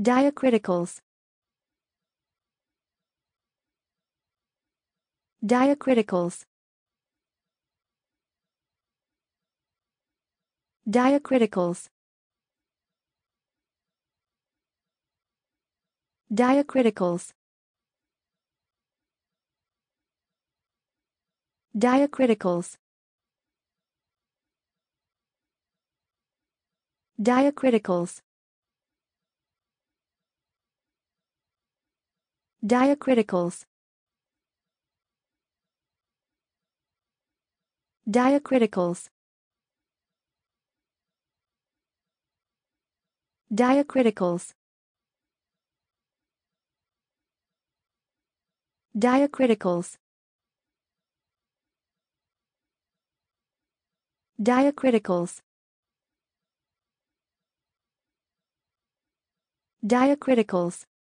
Diacriticals Diacriticals Diacriticals Diacriticals Diacriticals Diacriticals Diacriticals Diacriticals Diacriticals Diacriticals Diacriticals Diacriticals